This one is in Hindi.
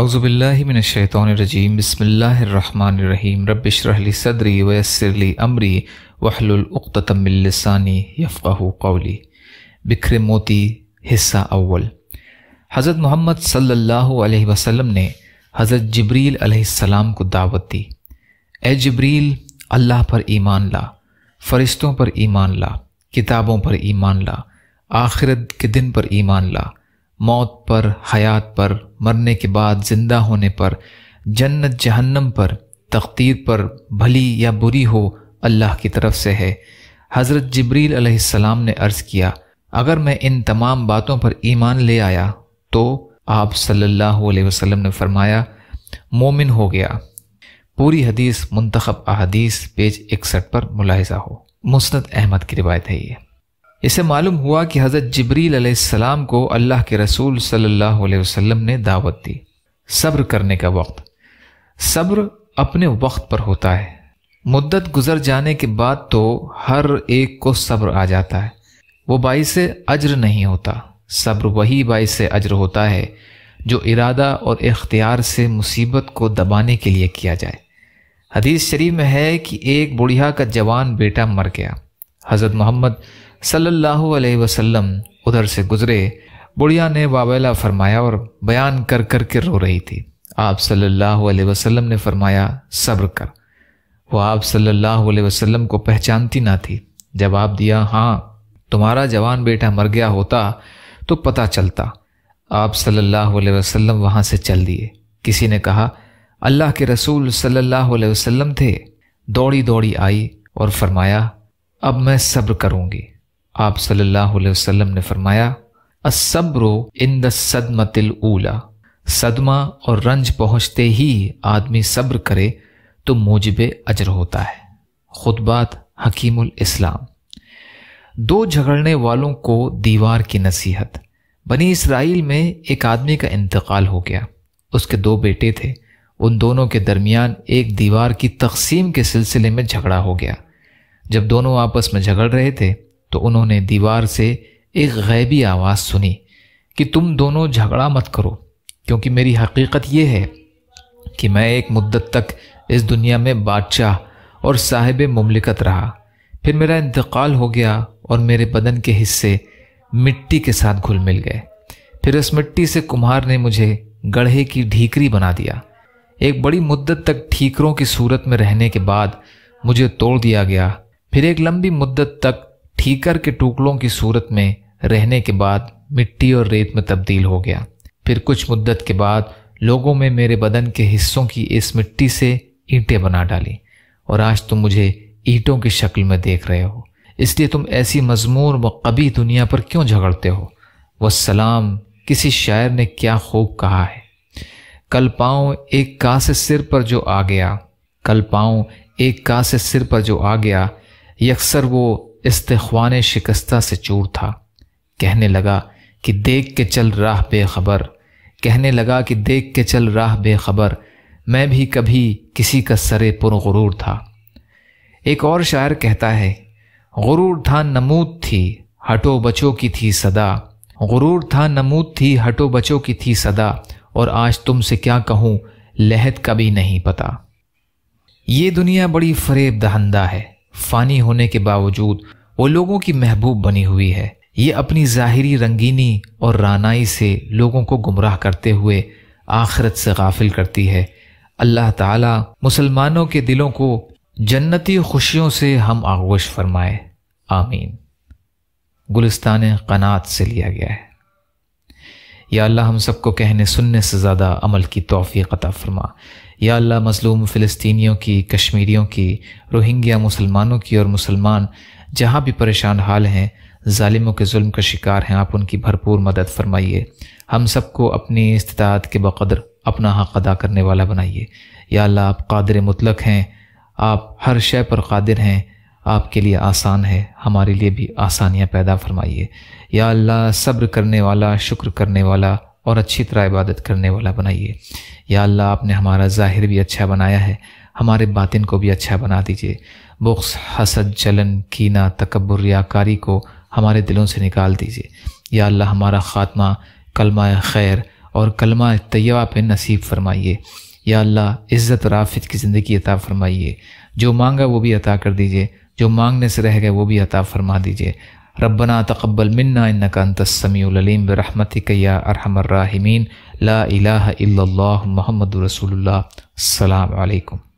अउज़बिल्लिमिनशैतरजीम बसमीम रबिशरहली सदरी वसरली अमरी वहलतमिलसानी यफ़ाह कौली बिखरे मोती हिस्सा अव्वल हज़रत मोहम्मद सल्ला अलैहि वसल्लम ने हज़रत जबरील अलैहिस्सलाम को दावत दी ए जबरील अल्लाह पर ईमान ला फ़रिश्तों पर ईमान ला किताबों पर ईमान ला आखिरत के दिन पर ईमान ला मौत पर हयात पर मरने के बाद जिंदा होने पर जन्नत जहन्नम पर तकदीर पर भली या बुरी हो अल्लाह की तरफ से है हज़रत जबरील अलैहिस्सलाम ने अर्ज़ किया अगर मैं इन तमाम बातों पर ईमान ले आया तो आप सल्लल्लाहु अलैहि वसल्लम ने फरमाया मोमिन हो गया पूरी हदीस मुंतखब अहदीस पेज इकसठ पर मुलाजा हो मुस्नद अहमद की रिवायत है ये इसे मालूम हुआ कि हज़रत जबरील अलैहिस्सलाम को अल्लाह के रसूल सल्लल्लाहु अलैहि वसल्लम ने दावत दी सब्र करने का वक्त सब्र अपने वक्त पर होता है मुद्दत गुजर जाने के बाद तो हर एक को सब्र आ जाता है वो से अज्र नहीं होता सब्र वही बाई से अज्र होता है जो इरादा और इख्तियार से मुसीबत को दबाने के लिए किया जाए हदीस शरीफ में है कि एक बुढ़िया का जवान बेटा मर गया हज़रत मोहम्मद सल्लल्लाहु अलैहि वसल्लम उधर से गुजरे बुढ़िया ने वावेला फरमाया और बयान कर कर के रो रही थी आप सल्लल्लाहु अलैहि वसल्लम ने फरमाया सब्र कर वो आप सल्लल्लाहु अलैहि वसल्लम को पहचानती ना थी जवाब दिया हाँ तुम्हारा जवान बेटा मर गया होता तो पता चलता आप सल्लल्लाहु अलैहि वसल्लम वहाँ से चल दिए किसी ने कहा अल्लाह के रसूल सल्लल्लाहु अलैहि वसल्लम थे दौड़ी दौड़ी आई और फरमाया अब मैं सब्र करूँगी आप सल्लल्लाहु अलैहि वसल्लम ने फरमाया असब्रो इन द सदमतिल ऊला सदमा और रंज पहुंचते ही आदमी सब्र करे तो मोजब अजर होता है खुदबात हकीमुल इस्लाम दो झगड़ने वालों को दीवार की नसीहत बनी इसराइल में एक आदमी का इंतकाल हो गया उसके दो बेटे थे उन दोनों के दरमियान एक दीवार की तकसीम के सिलसिले में झगड़ा हो गया जब दोनों आपस में झगड़ रहे थे तो उन्होंने दीवार से एक गैबी आवाज़ सुनी कि तुम दोनों झगड़ा मत करो क्योंकि मेरी हकीकत यह है कि मैं एक मुद्दत तक इस दुनिया में बादशाह और साहिब ममलिकत रहा फिर मेरा इंतकाल हो गया और मेरे बदन के हिस्से मिट्टी के साथ घुल मिल गए फिर उस मिट्टी से कुम्हार ने मुझे गढ़े की ढीकरी बना दिया एक बड़ी मुद्दत तक ठीकरों की सूरत में रहने के बाद मुझे तोड़ दिया गया फिर एक लंबी मुद्दत तक ठीकर के टुकड़ों की सूरत में रहने के बाद मिट्टी और रेत में तब्दील हो गया फिर कुछ मुद्दत के बाद लोगों में मेरे बदन के हिस्सों की इस मिट्टी से ईंटें बना डाली और आज तुम मुझे ईंटों की शक्ल में देख रहे हो इसलिए तुम ऐसी मजमूर व कभी दुनिया पर क्यों झगड़ते हो वसलाम किसी शायर ने क्या खूब कहा है कल पाऊँ एक का से सिर पर जो आ गया कल पाऊँ एक का से सिर पर जो आ गया यकसर वो इस्तेवान शिकस्ता से चूर था कहने लगा कि देख के चल राह बेखबर कहने लगा कि देख के चल राह बेखबर मैं भी कभी किसी का सरे पुर गुरूर था एक और शायर कहता है गुरूर था नमूद थी हटो बचो की थी सदा गुरूर था नमूद थी हटो बचो की थी सदा और आज तुमसे क्या कहूँ लहत कभी नहीं पता ये दुनिया बड़ी फरेब दहंदा है फानी होने के बावजूद वो लोगों की महबूब बनी हुई है ये अपनी ज़ाहरी रंगीनी और रानाई से लोगों को गुमराह करते हुए आखरत से गाफिल करती है अल्लाह ताला मुसलमानों के दिलों को जन्नती खुशियों से हम आगोश फरमाए आमीन गुलिस्तान कनात से लिया गया है या अल्लाह हम सबको कहने सुनने से ज़्यादा अमल की तोफ़ी अता फरमा या अल्लाह मज़लूम फ़िलिस्तीनियों की कश्मीरियों की रोहिंग्या मुसलमानों की और मुसलमान जहाँ भी परेशान हाल हैं ालिमों के जुल्म का शिकार हैं आप उनकी भरपूर मदद फरमाइए हम सबको अपनी इस्तात के बकदर अपना हक़ अदा करने वाला बनाइए या अल्लाह आप कादर मुतलक हैं आप हर शय पर कादिर हैं आपके लिए आसान है हमारे लिए भी आसानियाँ पैदा फरमाइए या अल्लाह सब्र करने वाला शुक्र करने वाला और अच्छी तरह इबादत करने वाला बनाइए या अल्लाह आपने हमारा ज़ाहिर भी अच्छा बनाया है हमारे बातिन को भी अच्छा बना दीजिए बुख्स हसद जलन कीना तकबर रियाकारी को हमारे दिलों से निकाल दीजिए या अल्लाह हमारा ख़ात्मा कलमा खैर और कलमा तैयबा पे नसीब फरमाइए या अल्लाह इज़्ज़त और आफत की ज़िंदगी अता फरमाइए जो मांगा वो भी अता कर दीजिए जो मांगने से रह गए वो भी अता फरमा दीजिए रबना तकबल मन्ना इनकासमीम बरहमतिकया अरहमर्राहिमीन ला इलाह इल्लल्लाह मोहम्मद रसूलुल्लाह सलाम अलैकुम